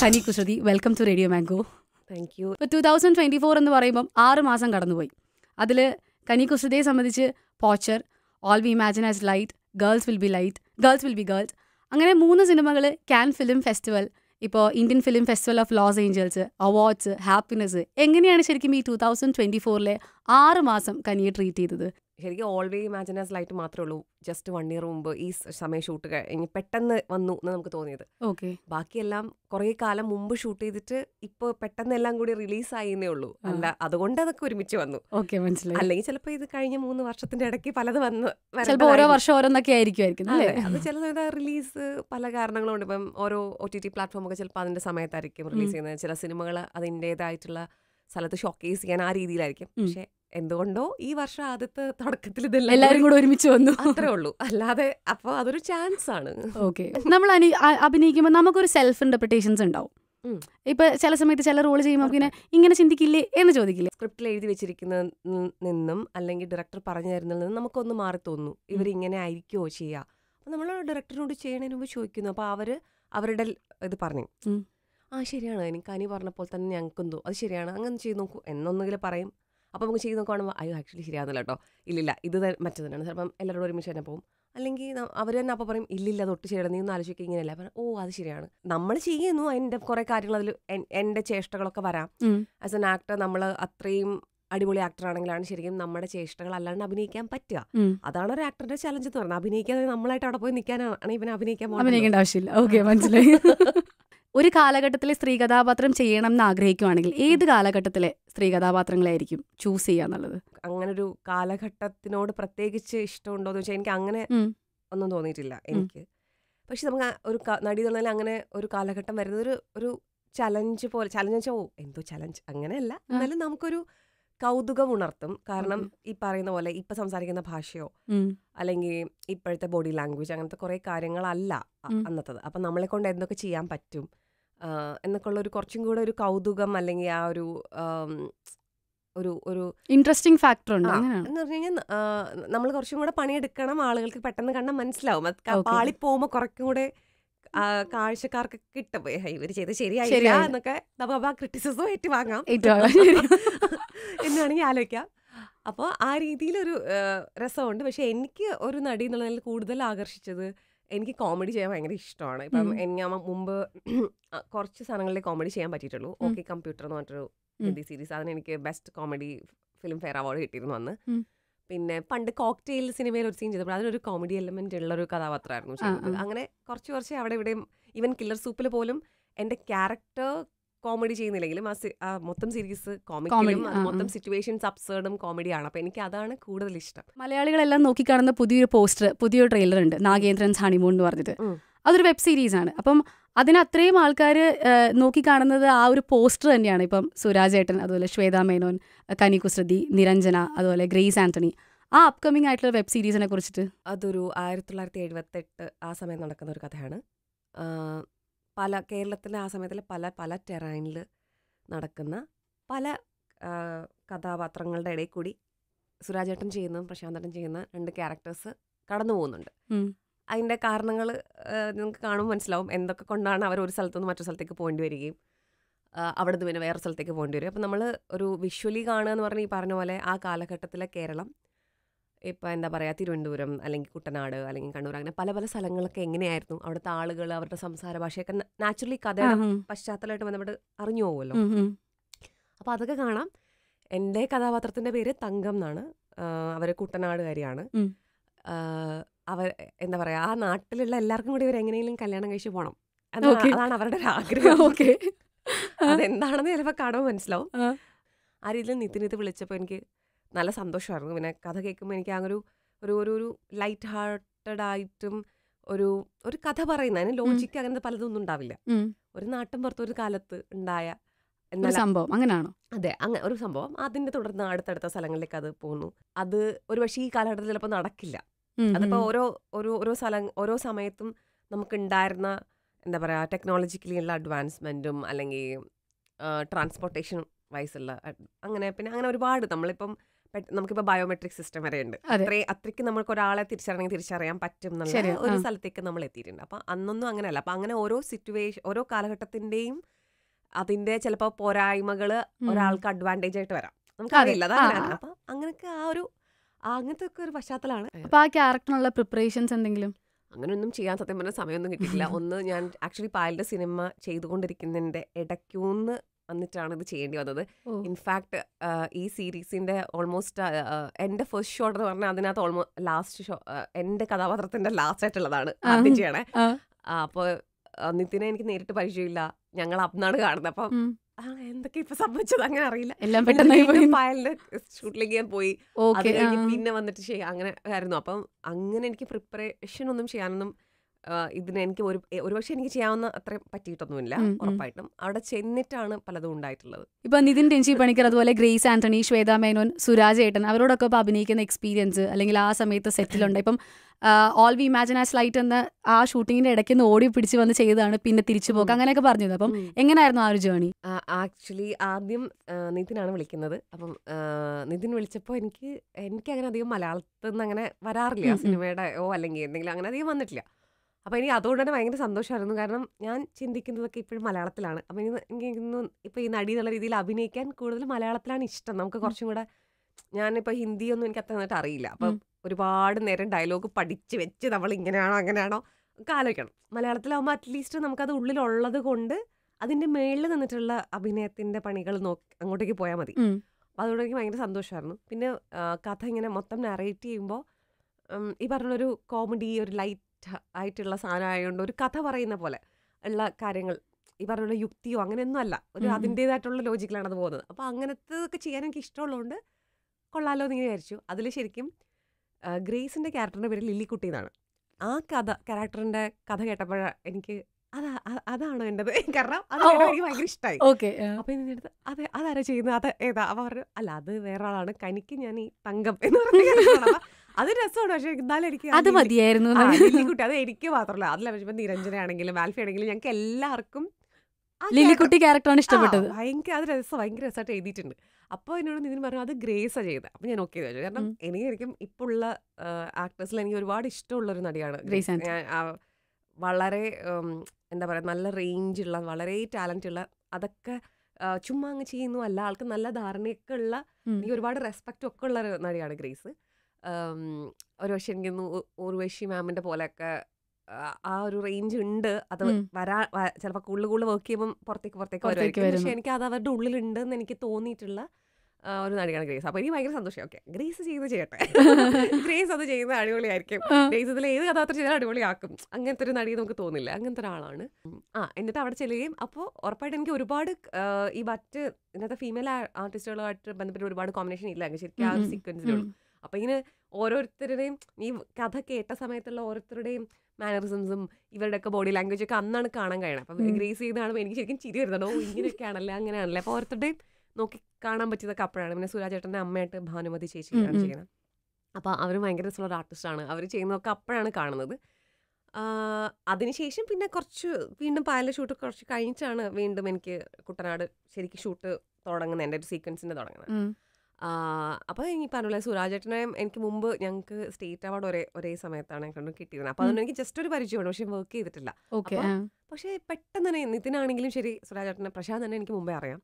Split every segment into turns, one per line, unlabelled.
honey Kusruti welcome to Radio Mango thank you ഇപ്പോൾ two thousand twenty four എന്ന് പറയുമ്പം ആറ് മാസം കടന്നുപോയി അതിൽ കനി കുശ്രുതിയെ സംബന്ധിച്ച് Poacher all we imagine as light girls will be light girls will be girls അങ്ങനെ മൂന്ന് സിനിമകൾ ക്യാൻ ഫിലിം ഫെസ്റ്റിവൽ ഇപ്പോൾ Indian film festival of Los Angeles awards happiness എങ്ങനെയാണ് ശരിക്കും ഈ ടൂ തൗസൻഡ് ട്വൻറ്റി ഫോറിലെ ആറ് മാസം കനിയെ ട്രീറ്റ് ചെയ്തത്
ശരിക്കും ഓൾവേ ഇമാജിനേഴ്സ് ലൈറ്റ് മാത്രമേ ഉള്ളൂ ജസ്റ്റ് വൺ ഇയർ മുമ്പ് ഈ സമയം ഷൂട്ട് കഴിഞ്ഞ് പെട്ടെന്ന് വന്നു എന്ന് നമുക്ക് തോന്നിയത് ഓക്കെ ബാക്കിയെല്ലാം കുറേ കാലം മുമ്പ് ഷൂട്ട് ചെയ്തിട്ട് ഇപ്പോൾ പെട്ടെന്ന് എല്ലാം കൂടി റിലീസായി എന്നേ ഉള്ളൂ അല്ല അതുകൊണ്ട് അതൊക്കെ ഒരുമിച്ച് വന്നു ഓക്കെ മനസ്സിലായി അല്ലെങ്കിൽ ചിലപ്പോൾ ഇത് കഴിഞ്ഞ മൂന്ന് വർഷത്തിന്റെ ഇടയ്ക്ക് പലത് വന്ന് ചിലപ്പോൾ ഓരോ വർഷം ഓരോന്നൊക്കെ
ആയിരിക്കും അത്
ചില സമയത്ത് റിലീസ് പല കാരണങ്ങളുണ്ട് ഇപ്പം ഓരോ ഒ ടി ടി പ്ലാറ്റ്ഫോം ഒക്കെ ചിലപ്പോൾ അതിന്റെ സമയത്തായിരിക്കും റിലീസ് ചെയ്യുന്നത് ചില സിനിമകൾ അതിൻ്റെതായിട്ടുള്ള സ്ഥലത്ത് ഷോക്കേസ് ചെയ്യാൻ ആ രീതിയിലായിരിക്കും പക്ഷേ എന്തുകൊണ്ടോ ഈ വർഷം ആദ്യത്തെ തുടക്കത്തിൽ ഇതെല്ലാം എല്ലാവരും കൂടെ ഒരുമിച്ച് വന്നു അത്രേ ഉള്ളൂ
അല്ലാതെ അപ്പോൾ
അതൊരു ചാൻസ് ആണ് ഓക്കെ
നമ്മൾ അഭിനയിക്കുമ്പോൾ നമുക്കൊരു സെൽഫ് ഇന്റർപ്രിട്ടേഷൻസ് ഉണ്ടാവും ഇപ്പൊ ചില സമയത്ത് ചില റോൾ ചെയ്യുമ്പോൾ ഇങ്ങനെ ഇങ്ങനെ
ചിന്തിക്കില്ലേ എന്ന് ചോദിക്കില്ലേ സ്ക്രിപ്റ്റിൽ എഴുതി വെച്ചിരിക്കുന്ന നിന്നും അല്ലെങ്കിൽ ഡയറക്ടർ പറഞ്ഞു തരുന്നതിൽ നിന്നും നമുക്കൊന്ന് മാറി തോന്നുന്നു ഇവരിങ്ങനെ ആയിരിക്കുമോ ചെയ്യുക അപ്പൊ നമ്മൾ ഡയറക്ടറിനോട് ചെയ്യണതിന് മുമ്പ് ചോദിക്കുന്നു അപ്പൊ അവര് അവരുടെ ഇത് പറഞ്ഞു ആ ശരിയാണ് എനിക്ക് അനി പറഞ്ഞപ്പോൾ തന്നെ ഞങ്ങൾക്കെന്തോ അത് ശരിയാണ് അങ്ങനെ ചെയ്ത് നോക്കൂ എന്നൊന്നെങ്കിലും പറയും അപ്പോൾ നമുക്ക് ചെയ്ത് നോക്കുവാണെങ്കിൽ അയ്യോ ആക്ച്വലി ശരിയാകുന്നില്ല കേട്ടോ ഇല്ലില്ല ഇത് മറ്റു തന്നെയാണ് ചിലപ്പം എല്ലാവരോടും ഒരുമിച്ച് തന്നെ പോകും അല്ലെങ്കിൽ അവർ തന്നെ അപ്പോൾ പറയും ഇല്ലില്ല തൊട്ട് ചെയ്യണം നീ ഒന്ന് ആലോചിക്കുക ഇങ്ങനെയല്ല പറഞ്ഞു ഓ അത് ശരിയാണ് നമ്മൾ ചെയ്യുന്നു അതിൻ്റെ കുറേ കാര്യങ്ങൾ അതിൽ എൻ്റെ ചേഷ്ടകളൊക്കെ വരാം ആസ് എൻ ആക്ടർ നമ്മൾ അത്രയും അടിപൊളി ആക്ടർ ആണെങ്കിലാണ് ശരിക്കും നമ്മുടെ ചേഷ്ടകൾ അല്ലാണ്ട് അഭിനയിക്കാൻ പറ്റുക അതാണ് ഒരു ആക്ടറിന്റെ ചലഞ്ച് എന്ന് പറഞ്ഞത് അഭിനയിക്കാതെ നമ്മളായിട്ട് അവിടെ പോയി നിൽക്കാനാണ് ഇവനെ അഭിനയിക്കാൻ അഭിനയിക്കേണ്ട ആവശ്യമില്ല ഓക്കെ
മനസ്സിലായി ഒരു കാലഘട്ടത്തിലെ സ്ത്രീ കഥാപാത്രം ചെയ്യണം എന്ന് ആഗ്രഹിക്കുവാണെങ്കിൽ ഏത് കാലഘട്ടത്തിലെ സ്ത്രീ കഥാപാത്രങ്ങളായിരിക്കും ചൂസ് ചെയ്യുക എന്നുള്ളത്
അങ്ങനെ ഒരു കാലഘട്ടത്തിനോട് പ്രത്യേകിച്ച് ഇഷ്ടമുണ്ടോ എന്ന് വെച്ചാൽ എനിക്ക് അങ്ങനെ ഒന്നും തോന്നിയിട്ടില്ല എനിക്ക് പക്ഷെ നമുക്ക് ഒരു നടി തന്നാൽ അങ്ങനെ ഒരു കാലഘട്ടം വരുന്നത് ഒരു ഒരു ചലഞ്ച് പോലെ ചലഞ്ച് വെച്ചാൽ ഓ എന്തോ ചലഞ്ച് അങ്ങനെയല്ല എന്നാലും നമുക്കൊരു കൗതുകം ഉണർത്തും കാരണം ഈ പറയുന്ന പോലെ ഇപ്പൊ സംസാരിക്കുന്ന ഭാഷയോ അല്ലെങ്കിൽ ഇപ്പോഴത്തെ ബോഡി ലാംഗ്വേജ് അങ്ങനത്തെ കുറെ കാര്യങ്ങളല്ല അന്നത്തത് അപ്പൊ നമ്മളെ കൊണ്ട് എന്തൊക്കെ ചെയ്യാൻ പറ്റും എന്നൊക്കെയുള്ള ഒരു കുറച്ചും കൂടെ ഒരു കൗതുകം അല്ലെങ്കിൽ ആ ഒരു ഒരു
ഒരു ഇൻട്രസ്റ്റിംഗ് ഫാക്ടർ ഉണ്ട് എന്ന്
പറഞ്ഞു കഴിഞ്ഞാൽ നമ്മൾ കുറച്ചും കൂടെ പണിയെടുക്കണം ആളുകൾക്ക് പെട്ടെന്ന് കണ്ടാൽ മനസ്സിലാവും അത് പാളിപ്പോകുമ്പോൾ കുറച്ചും കൂടെ കാഴ്ചക്കാർക്ക് കിട്ടും ഇവർ ചെയ്ത് ശരിയായി എന്നൊക്കെ നമുക്ക് ആ ക്രിറ്റിസിസം ഏറ്റുവാങ്ങാം എന്നാണെങ്കിൽ ആലോചിക്കാം അപ്പോൾ ആ രീതിയിലൊരു രസമുണ്ട് പക്ഷെ എനിക്ക് ഒരു നടി എന്നുള്ളതിൽ കൂടുതൽ ആകർഷിച്ചത് എനിക്ക് കോമഡി ചെയ്യാൻ ഭയങ്കര ഇഷ്ടമാണ് ഇപ്പം ഞാൻ മുമ്പ് കുറച്ച് സാധനങ്ങളിലെ കോമഡി ചെയ്യാൻ പറ്റിയിട്ടുള്ളൂ ഓക്കെ കമ്പ്യൂട്ടർ എന്ന് പറഞ്ഞിട്ടൊരു ഹിന്ദി സീരീസ് അതിന് എനിക്ക് best comedy Filmfare award കിട്ടിയിരുന്നു അന്ന് പിന്നെ പണ്ട് കോക്ടെയിൽ സിനിമയിൽ ഒരു സീൻ ചെയ്തപ്പോൾ അതിനൊരു കോമഡി എലമെന്റ് ഉള്ള ഒരു കഥാപാത്രമായിരുന്നു അങ്ങനെ കുറച്ച് കുറച്ച് അവിടെ ഇവിടെയും ഈവൻ കില്ലർ സൂപ്പിൽ പോലും എൻ്റെ ക്യാരക്ടർ കോമഡി ചെയ്യുന്നില്ലെങ്കിലും ആ മൊത്തം സീരീസ് കോമഡിയും മൊത്തം സിറ്റുവേഷൻസ് അപ്സേർഡും കോമഡിയാണ് അപ്പൊ എനിക്ക് അതാണ് കൂടുതൽ ഇഷ്ടം
മലയാളികളെല്ലാം നോക്കിക്കാണുന്ന പുതിയൊരു പോസ്റ്റർ പുതിയൊരു ട്രെയിലർ ഉണ്ട് നാഗേന്ദ്രൻസ് ഹണിമൂൺ എന്ന് പറഞ്ഞിട്ട് അതൊരു വെബ് സീരീസ് ആണ് അപ്പം അതിന് അത്രയും ആൾക്കാർ നോക്കിക്കാണുന്നത് ആ ഒരു പോസ്റ്റർ തന്നെയാണ് ഇപ്പം ഏട്ടൻ അതുപോലെ ശ്വേത മേനോൻ കനി കുസൃതി നിരഞ്ജന അതുപോലെ ഗ്രേസ് ആന്റണി ആ അപ്കമിങ് ആയിട്ടുള്ള വെബ് സീരീസിനെ കുറിച്ചിട്ട്
അതൊരു ആയിരത്തി തൊള്ളായിരത്തി എഴുപത്തെട്ട് ആ സമയം നടക്കുന്ന ഒരു കഥയാണ് പല കേരളത്തിലെ ആ സമയത്തിലെ പല പല ടെറൈനിൽ നടക്കുന്ന പല കഥാപാത്രങ്ങളുടെ ഇടയിൽ കൂടി സുരാജേട്ടൻ ചെയ്യുന്നതും പ്രശാന്തേട്ടൻ ചെയ്യുന്ന രണ്ട് ക്യാരക്ടേഴ്സ് കടന്നു പോകുന്നുണ്ട് അതിൻ്റെ കാരണങ്ങൾ നിങ്ങൾക്ക് കാണുമ്പോൾ മനസ്സിലാവും എന്തൊക്കെ കൊണ്ടാണ് അവർ ഒരു സ്ഥലത്തുനിന്ന് മറ്റൊരു സ്ഥലത്തേക്ക് പോകേണ്ടി വരികയും അവിടുന്ന് പിന്നെ വേറെ സ്ഥലത്തേക്ക് പോകേണ്ടി വരും അപ്പം നമ്മൾ ഒരു വിഷ്വലി കാണുക എന്ന് പറഞ്ഞാൽ ഈ പറഞ്ഞ പോലെ ആ കാലഘട്ടത്തിലെ കേരളം ഇപ്പോൾ എന്താ പറയുക തിരുവനന്തപുരം അല്ലെങ്കിൽ കുട്ടനാട് അല്ലെങ്കിൽ കണ്ണൂർ അങ്ങനെ പല പല സ്ഥലങ്ങളൊക്കെ എങ്ങനെയായിരുന്നു അവിടുത്തെ ആളുകൾ അവരുടെ സംസാര ഭാഷയൊക്കെ നാച്ചുറലി കഥ പശ്ചാത്തലമായിട്ട് ബന്ധപ്പെട്ട് അറിഞ്ഞു പോകുമല്ലോ അപ്പോൾ അതൊക്കെ കാണാം എൻ്റെ കഥാപാത്രത്തിൻ്റെ പേര് തങ്കം എന്നാണ് അവർ കുട്ടനാടുകാരിയാണ് അവർ എന്താ പറയുക ആ നാട്ടിലുള്ള എല്ലാവർക്കും കൂടി ഇവർ എങ്ങനെയെങ്കിലും കല്യാണം കഴിച്ച് പോകണം അതാണ് അവരുടെ ഒരു ആഗ്രഹം ഓക്കെ അതെന്താണെന്ന് ചിലപ്പോൾ കാണുമ്പോൾ മനസ്സിലാവും ആ രീതിയിൽ നിത്തി വിളിച്ചപ്പോൾ എനിക്ക് നല്ല സന്തോഷമായിരുന്നു പിന്നെ കഥ കേൾക്കുമ്പോൾ എനിക്ക് അങ്ങനെ ഒരു ഒരു ഒരു ലൈറ്റ് ഹാർട്ടഡ് ആയിട്ടും ഒരു ഒരു കഥ പറയുന്ന അതിന് ലോജിക്ക് അങ്ങനത്തെ ഒന്നും ഉണ്ടാവില്ല ഒരു നാട്ടും പുറത്ത് ഒരു കാലത്ത് ഉണ്ടായ സംഭവം അങ്ങനെയാണോ അതെ അങ്ങനെ ഒരു സംഭവം അതിന്റെ തുടർന്ന് അടുത്തടുത്ത സ്ഥലങ്ങളിലേക്ക് അത് പോകുന്നു അത് പക്ഷേ ഈ കാലഘട്ടത്തിൽ ചിലപ്പോൾ നടക്കില്ല അതിപ്പോ ഓരോ ഓരോ ഓരോ സ്ഥല ഓരോ സമയത്തും നമുക്ക് ഉണ്ടായിരുന്ന എന്താ പറയാ ടെക്നോളജിക്കലി ഉള്ള അഡ്വാൻസ്മെന്റും അല്ലെങ്കിൽ ട്രാൻസ്പോർട്ടേഷൻ വൈസുള്ള അങ്ങനെ പിന്നെ അങ്ങനെ ഒരുപാട് നമ്മളിപ്പം നമുക്കിപ്പോ ബയോമെട്രിക് സിസ്റ്റം വരെ ഉണ്ട് അത്രേ അത്രയ്ക്ക് നമ്മൾക്ക് ഒരാളെ തിരിച്ചറിയണമെങ്കിൽ തിരിച്ചറിയാൻ പറ്റും എന്നുള്ള ഒരു സ്ഥലത്തേക്ക് നമ്മൾ എത്തിയിട്ടുണ്ട് അപ്പൊ അന്നൊന്നും അങ്ങനെയല്ല അപ്പൊ അങ്ങനെ ഓരോ സിറ്റുവേഷൻ ഓരോ കാലഘട്ടത്തിന്റെയും അതിന്റെ ചിലപ്പോൾ പോരായ്മകൾ ഒരാൾക്ക് അഡ്വാൻറ്റേജ് ആയിട്ട് വരാം നമുക്കറിയില്ല അതാണ് അപ്പം അങ്ങനെയൊക്കെ ആ ഒരു അങ്ങനത്തെ ഒക്കെ ഒരു പശ്ചാത്തലമാണ്
അപ്പോൾ ആ ക്യാരക്ടറിനുള്ള പ്രിപ്പറേഷൻസ് എന്തെങ്കിലും
അങ്ങനെയൊന്നും ചെയ്യാൻ സത്യം പറഞ്ഞാൽ സമയമൊന്നും കിട്ടിയില്ല ഒന്ന് ഞാൻ ആക്ച്വലി പാലിൻ്റെ സിനിമ ചെയ്തുകൊണ്ടിരിക്കുന്നതിന്റെ ഇടയ്ക്കൂന്ന് എന്നിട്ടാണ് ഇത് ചെയ്യേണ്ടി വന്നത് ഇൻഫാക്ട് ഈ സീരീസിന്റെ ഓൾമോസ്റ്റ് എന്റെ ഫസ്റ്റ് ഷോ എന്ന് പറഞ്ഞാൽ അതിനകത്ത് ഓൾമോസ്റ്റ് ലാസ്റ്റ് ഷോ എന്റെ കഥാപാത്രത്തിന്റെ ലാസ്റ്റ് ആയിട്ടുള്ളതാണ് ആദ്യം ചെയ്യണേ അപ്പോ നിത്യനെ എനിക്ക് നേരിട്ട് പരിചയമില്ല ഞങ്ങൾ അന്നാണ് കാണുന്നത് അപ്പം എന്തൊക്കെ ഇപ്പൊ സംഭവിച്ചത് അങ്ങനെ അറിയില്ല എല്ലാം പെട്ടെന്ന് ഷൂട്ടിലേക്ക് ഞാൻ പോയി പിന്നെ വന്നിട്ട് ചെയ്യാം അങ്ങനെ ആയിരുന്നു അപ്പം അങ്ങനെ എനിക്ക് പ്രിപ്പറേഷൻ ഒന്നും ചെയ്യാനൊന്നും ഇതിന് എനിക്ക് ഒരു ഒരുപക്ഷെ എനിക്ക് ചെയ്യാവുന്ന അത്രയും പറ്റിയിട്ടൊന്നുമില്ല ഉറപ്പായിട്ടും അവിടെ ചെന്നിട്ടാണ് പലതും ഉണ്ടായിട്ടുള്ളത്
ഇപ്പൊ നിതിൻ ടെൻഷി പണിക്കർ അതുപോലെ ഗ്രേസ് ആന്റണി ശ്വേത മേനോൻ സുരാജ് ഏട്ടൻ അവരോടൊക്കെ ഇപ്പൊ അഭിനയിക്കുന്ന എക്സ്പീരിയൻസ് അല്ലെങ്കിൽ ആ സമയത്ത് സെറ്റിലുണ്ട് ഇപ്പം all we imagine as light എന്ന ആ ഷൂട്ടിങ്ങിന്റെ ഇടയ്ക്ക് നിന്ന് ഓടി പിടിച്ച് വന്ന് ചെയ്തതാണ് പിന്നെ തിരിച്ചു പോക്ക് അങ്ങനെയൊക്കെ പറഞ്ഞത് അപ്പം എങ്ങനെയായിരുന്നു ആ ഒരു ജേണി
ആക്ച്വലി ആദ്യം നിതിനാണ് വിളിക്കുന്നത് അപ്പം നിതിൻ വിളിച്ചപ്പോൾ എനിക്ക് എനിക്ക് അങ്ങനെ അധികം മലയാളത്തിൽ നിന്ന് അങ്ങനെ വരാറില്ല സിനിമയുടെ ഓ അല്ലെങ്കിൽ എന്തെങ്കിലും അങ്ങനെ അധികം വന്നിട്ടില്ല അപ്പോൾ എനിക്ക് അതുകൊണ്ട് തന്നെ ഭയങ്കര സന്തോഷമായിരുന്നു കാരണം ഞാൻ ചിന്തിക്കുന്നതൊക്കെ ഇപ്പോഴും മലയാളത്തിലാണ് അപ്പോൾ എനിക്ക് ഇന്ന് ഇപ്പോൾ ഈ നടി എന്നുള്ള രീതിയിൽ അഭിനയിക്കാൻ കൂടുതൽ മലയാളത്തിലാണ് ഇഷ്ടം നമുക്ക് കുറച്ചും കൂടെ ഞാനിപ്പോൾ ഹിന്ദിയൊന്നും എനിക്ക് അത്ര നന്നായിട്ട് അറിയില്ല അപ്പം ഒരുപാട് നേരം ഡയലോഗ് പഠിച്ച് വെച്ച് നമ്മൾ ഇങ്ങനെയാണോ അങ്ങനെയാണോ ഒക്കെ ആലോചിക്കണം മലയാളത്തിലാവുമ്പോൾ അറ്റ്ലീസ്റ്റ് നമുക്കത് ഉള്ളിലുള്ളത് കൊണ്ട് അതിൻ്റെ മേളിൽ നിന്നിട്ടുള്ള അഭിനയത്തിൻ്റെ പണികൾ നോക്കി അങ്ങോട്ടേക്ക് പോയാൽ മതി അപ്പോൾ അതുകൊണ്ട് എനിക്ക് ഭയങ്കര സന്തോഷമായിരുന്നു പിന്നെ കഥ ഇങ്ങനെ മൊത്തം നറേറ്റ് ചെയ്യുമ്പോൾ ഈ പറഞ്ഞൊരു കോമഡി ഒരു ലൈറ്റ് ആയിട്ടുള്ള സാധനമായതുകൊണ്ട് ഒരു കഥ പറയുന്ന പോലെ ഉള്ള കാര്യങ്ങൾ ഈ പറഞ്ഞുള്ള യുക്തിയോ അങ്ങനെയൊന്നും അല്ല ഒരു അതിൻ്റേതായിട്ടുള്ള ലോജിക്കിലാണ് അത് പോകുന്നത് അപ്പോൾ അങ്ങനത്തെ ചെയ്യാൻ എനിക്ക് ഇഷ്ടമുള്ളതുകൊണ്ട് കൊള്ളാലോ എന്ന് ഇങ്ങനെ വിചാരിച്ചു അതിൽ ശരിക്കും ഗ്രേസിൻ്റെ ക്യാരക്ടറിൻ്റെ പേര് ലില്ലിക്കുട്ടി എന്നാണ് ആ കഥ ക്യാരക്ടറിൻ്റെ കഥ കേട്ടപ്പോഴാണ് എനിക്ക് അതാ അതാണോ എൻ്റെത് കാരണം അത് എനിക്ക് ഭയങ്കര ഇഷ്ടമായി ഓക്കെ അപ്പൊ ഇതിനടുത്ത് അതെ അതാരാ ചെയ്യുന്നത് അത് ഏതാ അവർ അല്ല അത് വേറെ ആളാണ് കനിക്ക് ഞാൻ ഈ തങ്കം എന്ന് പറഞ്ഞു അത് രസമാണ് പക്ഷെ എന്നാലും എനിക്ക് അത് മതിയായിരുന്നു ലില്ലിക്കുട്ടി അത് എനിക്ക് മാത്രമല്ല അതല്ല നിരഞ്ജന നിരഞ്ജനയാണെങ്കിലും വാൽഫി ആണെങ്കിലും ഞങ്ങൾക്ക് എല്ലാവർക്കും
ലില്ലിക്കുട്ടി ക്യാരക്ടറാണ് ഇഷ്ടപ്പെട്ടത്
ഭയങ്കര അത് രസം ഭയങ്കര രസമായിട്ട് എഴുതിയിട്ടുണ്ട് അപ്പോൾ എന്നോട് നിതിന് പറഞ്ഞു അത് ഗ്രേസാ ചെയ്ത് അപ്പൊ ഞാൻ ഓക്കെ ചോദിച്ചു കാരണം എനിക്ക് ശരിക്കും ഉള്ള ആക്ടേഴ്സിൽ എനിക്ക് ഒരുപാട് ഇഷ്ടമുള്ള ഒരു നടിയാണ് ഗ്രേസ് വളരെ എന്താ പറയുക നല്ല റേഞ്ചുള്ള വളരെ ടാലൻ്റ് ഉള്ള അതൊക്കെ ചുമ്മാ അങ്ങ് ചെയ്യുന്നു അല്ല ആൾക്ക് നല്ല ധാരണയൊക്കെ ഉള്ള എനിക്ക് ഒരുപാട് റെസ്പെക്റ്റ് ഒക്കെ ഉള്ള നടിയാണ് ഗ്രേസ് ഒരു പക്ഷെ എനിക്ക് ഊർവശി മാമിൻ്റെ പോലെയൊക്കെ ആ ഒരു റേഞ്ച് ഉണ്ട് അത് വരാ ചിലപ്പോൾ കൂടുതൽ കൂടുതൽ വർക്ക് ചെയ്യുമ്പോൾ പുറത്തേക്ക് പുറത്തേക്ക് വരുമായിരിക്കും പക്ഷെ എനിക്ക് അത് അവരുടെ ഉള്ളിലുണ്ട് എന്ന് എനിക്ക് തോന്നിയിട്ടുള്ള ഒരു നടിയാണ് ഗ്രേസ് അപ്പോൾ ഇനി ഭയങ്കര സന്തോഷം ഓക്കെ ഗ്രേസ് ചെയ്ത് ചെയ്യട്ടെ ഗ്രേസ് അത് ചെയ്യുന്ന അടിപൊളിയായിരിക്കും ഗ്രേസ് ഇതിൽ ഏത് കഥാപാത്രം ചെയ്താൽ അടിപൊളിയാക്കും അങ്ങനത്തെ ഒരു നടി നമുക്ക് തോന്നില്ല അങ്ങനത്തെ ഒരാളാണ് ആ എന്നിട്ട് അവിടെ ചെല്ലുകയും അപ്പോൾ ഉറപ്പായിട്ട് എനിക്ക് ഒരുപാട് ഈ മറ്റ് ഇന്നത്തെ ഫീമെയിൽ ആർട്ടിസ്റ്റുകളുമായിട്ട് ബന്ധപ്പെട്ട് ഒരുപാട് കോമ്പിനേഷൻ ഇല്ല ശരിക്കും ആ ഒരു സീക്വൻസിലുള്ളൂ അപ്പം ഇങ്ങനെ ഓരോരുത്തരുടെയും ഈ കഥ കേട്ട സമയത്തുള്ള ഓരോരുത്തരുടെയും മാനറിസംസും ഇവരുടെ ഒക്കെ ബോഡി ലാംഗ്വേജ് ഒക്കെ അന്നാണ് കാണാൻ കഴിയണം അപ്പൊ ഗ്രേസ് ചെയ്ത് എനിക്ക് ശരിക്കും ചിരി വരുന്നുണ്ടോ ഓ ഇങ്ങനെയൊക്കെയാണല്ലേ അങ്ങനെയാണല്ലേ അപ്പോൾ ഓരോരുത്തരുടെയും നോക്കി കാണാൻ പറ്റിയതൊക്കെ അപ്പോഴാണ് പിന്നെ സുരാജ് സുരാജേട്ടൻ്റെ അമ്മയായിട്ട് ഭാനുമതി ചേച്ചിയാണ് ചെയ്യുന്നത് അപ്പോൾ അവർ ഭയങ്കര രസമുള്ള ഒരു ആർട്ടിസ്റ്റാണ് അവർ ചെയ്യുന്നതൊക്കെ അപ്പോഴാണ് കാണുന്നത് അതിനുശേഷം പിന്നെ കുറച്ച് വീണ്ടും പായലിലെ ഷൂട്ട് കുറച്ച് കഴിഞ്ഞിട്ടാണ് വീണ്ടും എനിക്ക് കുട്ടനാട് ശരിക്കും ഷൂട്ട് തുടങ്ങുന്നത് എൻ്റെ ഒരു സീക്വൻസിൻ്റെ തുടങ്ങുന്നത് അപ്പോൾ എനിക്ക് പറഞ്ഞില്ല സുരാജേട്ടനെയും എനിക്ക് മുമ്പ് ഞങ്ങൾക്ക് സ്റ്റേറ്റ് അവാർഡ് ഒരേ ഒരേ സമയത്താണ് കണ്ടു കിട്ടിയിരുന്നത് അപ്പോൾ അതുകൊണ്ട് എനിക്ക് ജസ്റ്റ് ഒരു പരിചയമാണ് പക്ഷെ വർക്ക് ചെയ്തിട്ടില്ല പക്ഷേ പെട്ടെന്ന് തന്നെ നിതിനാണെങ്കിലും ശരി സുരാജേട്ടനെ പ്രശാന്ത് തന്നെ എനിക്ക് മുമ്പേ അറിയാം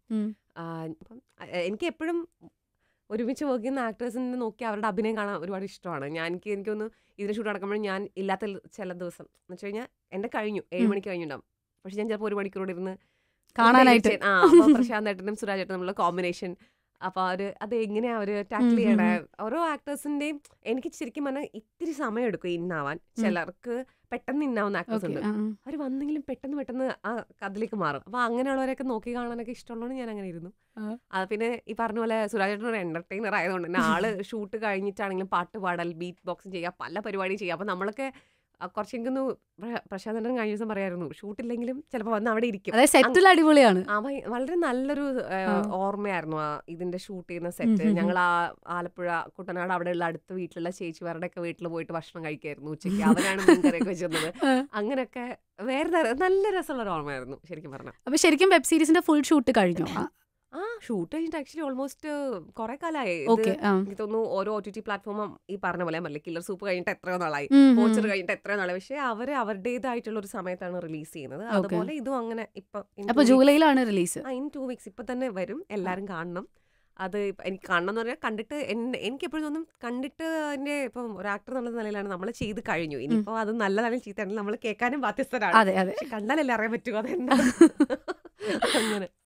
എനിക്ക് എപ്പോഴും ഒരുമിച്ച് വർക്ക് ചെയ്യുന്ന ആക്ടേഴ്സിനെ നോക്കി അവരുടെ അഭിനയം കാണാൻ ഒരുപാട് ഇഷ്ടമാണ് ഞാൻ എനിക്ക് എനിക്കൊന്ന് ഇതിന് ഷൂട്ട് നടക്കുമ്പോൾ ഞാൻ ഇല്ലാത്ത ചില ദിവസം എന്ന് വെച്ച് കഴിഞ്ഞാൽ എൻ്റെ കഴിഞ്ഞു ഏഴ് മണിക്ക് കഴിഞ്ഞുണ്ടാവും പക്ഷെ ഞാൻ ചിലപ്പോൾ ഒരു മണിക്കൂറോടെ ഇരുന്ന് കാണാനായിട്ട് ആ പ്രശാന്ത് ഏട്ടനും സുരാജ് ഏട്ടനും തമ്മിലുള്ള കോമ്പിനേഷൻ അപ്പോൾ അവര് അത് എങ്ങനെയാ അവര് ടാക്കിൾ ചെയ്യണേ ഓരോ ആക്ടേഴ്സിന്റെയും എനിക്ക് ശരിക്കും പറഞ്ഞാൽ ഇത്തിരി സമയം എടുക്കും ഇന്നാവാൻ ചിലർക്ക് പെട്ടെന്ന് ഇന്നാവുന്ന ആക്ടേഴ്സ് ഉണ്ട് അവർ വന്നെങ്കിലും പെട്ടെന്ന് പെട്ടെന്ന് ആ കഥയിലേക്ക് മാറും അപ്പോൾ അങ്ങനെയുള്ളവരൊക്കെ നോക്കി കാണാനൊക്കെ ഇഷ്ടമുള്ളതുകൊണ്ട് ഞാൻ അങ്ങനെ ഇരുന്നു പിന്നെ ഈ പറഞ്ഞ പോലെ സുരാജേട്ടൻ ഒരു എന്റർടൈനർ ആയതുകൊണ്ട് തന്നെ ആള് ഷൂട്ട് കഴിഞ്ഞിട്ടാണെങ്കിലും പാട്ട് പാടൽ ബീറ്റ് ബോക്സ് ചെയ്യുക പല പരിപാടിയും ചെയ്യുക അപ്പോൾ നമ്മളൊക്കെ കുറച്ചെങ്കിലും പ്രശാന്തൻ കഴിഞ്ഞ ദിവസം പറയായിരുന്നു ഷൂട്ടില്ലെങ്കിലും ചിലപ്പോൾ വന്ന് അവിടെ ഇരിക്കും സെറ്റിൽ അടിപൊളിയാണ് വളരെ നല്ലൊരു ഓർമ്മയായിരുന്നു ആ ഇതിന്റെ ഷൂട്ട് ചെയ്യുന്ന സെറ്റ് ഞങ്ങൾ ആ ആലപ്പുഴ കുട്ടനാട് അവിടെയുള്ള അടുത്ത വീട്ടിലുള്ള ചേച്ചിമാരുടെ ഒക്കെ വീട്ടിൽ പോയിട്ട് ഭക്ഷണം കഴിക്കായിരുന്നു ഉച്ചയ്ക്ക് അവരാണ് വെച്ചിരുന്നത് അങ്ങനെയൊക്കെ വേറെ നല്ല രസമുള്ള ഓർമ്മയായിരുന്നു ശരിക്കും പറഞ്ഞു
അപ്പൊ ശരിക്കും വെബ് സീരീസിന്റെ ഫുൾ ഷൂട്ട് കഴിഞ്ഞു ആ ഷൂട്ട് കഴിഞ്ഞിട്ട്
ആക്ച്വലി ഓൾമോസ്റ്റ് കുറെ കാലമായി എനിക്ക് തോന്നുന്നു ഓരോ ഒ ടി ടി പ്ലാറ്റ്ഫോമും ഈ പറഞ്ഞ പോലെ മല്ലേ കില്ലർ സൂപ്പ് കഴിഞ്ഞിട്ട് എത്രയോ നാളായി പോച്ചർ കഴിഞ്ഞിട്ട് എത്രയോ നാളായി പക്ഷേ അവര് അവരുടേതായിട്ടുള്ള ഒരു സമയത്താണ് റിലീസ് ചെയ്യുന്നത് അതുപോലെ ഇതും അങ്ങനെ
ഇപ്പൊ ജൂലൈയിലാണ് റിലീസ്
ഇൻ ടു വീക്സ് ഇപ്പൊ തന്നെ വരും എല്ലാരും കാണണം അത് എനിക്ക് കാണണം എന്ന് പറഞ്ഞാൽ കണ്ടിട്ട് എനിക്ക് എപ്പോഴും തോന്നും കണ്ടിട്ട് അതിന്റെ ഇപ്പം ഒരു ആക്ടർ എന്നുള്ള നിലയിലാണ് നമ്മൾ ചെയ്ത് കഴിഞ്ഞു ഇനിയിപ്പോ അത് നല്ല ചീത്തയാണെങ്കിൽ നമ്മൾ കേൾക്കാനും ബാധ്യസ്ഥരാണ് കണ്ടാലല്ലേ
അറിയാൻ പറ്റുമോ അതെന്താ അങ്ങനെ